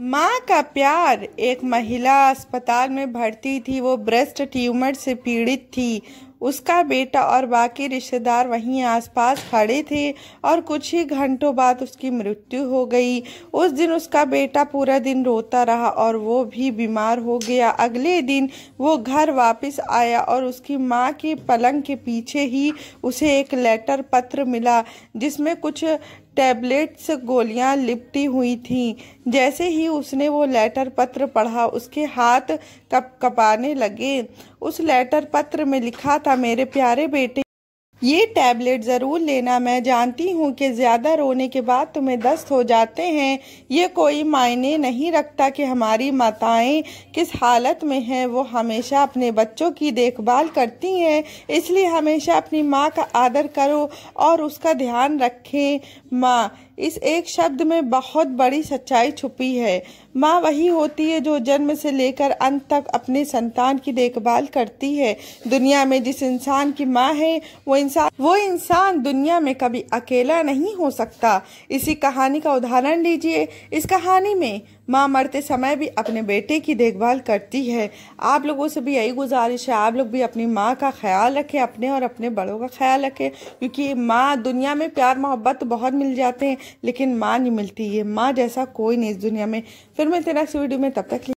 माँ का प्यार एक महिला अस्पताल में भर्ती थी वो ब्रेस्ट ट्यूमर से पीड़ित थी उसका बेटा और बाकी रिश्तेदार वहीं आसपास खड़े थे और कुछ ही घंटों बाद उसकी मृत्यु हो गई उस दिन उसका बेटा पूरा दिन रोता रहा और वो भी बीमार हो गया अगले दिन वो घर वापस आया और उसकी माँ के पलंग के पीछे ही उसे एक लेटर पत्र मिला जिसमें कुछ टैबलेट्स गोलियां लिपटी हुई थीं जैसे ही उसने वो लेटर पत्र पढ़ा उसके हाथ कप कपाने लगे उस लेटर पत्र में लिखा था था मेरे प्यारे बेटे ये टैबलेट ज़रूर लेना मैं जानती हूँ कि ज़्यादा रोने के बाद तुम्हें दस्त हो जाते हैं ये कोई मायने नहीं रखता कि हमारी माताएं किस हालत में हैं वो हमेशा अपने बच्चों की देखभाल करती हैं इसलिए हमेशा अपनी माँ का आदर करो और उसका ध्यान रखें माँ इस एक शब्द में बहुत बड़ी सच्चाई छुपी है माँ वही होती है जो जन्म से लेकर अंत तक अपने संतान की देखभाल करती है दुनिया में जिस इंसान की माँ है वो इंसान वो इंसान दुनिया में कभी अकेला नहीं हो सकता इसी कहानी का उदाहरण लीजिए इस कहानी में माँ मरते समय भी अपने बेटे की देखभाल करती है आप लोगों से भी यही गुजारिश है आप लोग भी अपनी माँ का ख्याल रखें अपने और अपने बड़ों का ख्याल रखें क्योंकि माँ दुनिया में प्यार मोहब्बत तो बहुत मिल जाते हैं लेकिन माँ नहीं मिलती है माँ जैसा कोई नहीं इस दुनिया में फिर मैं नेक्स्ट वीडियो में तब तक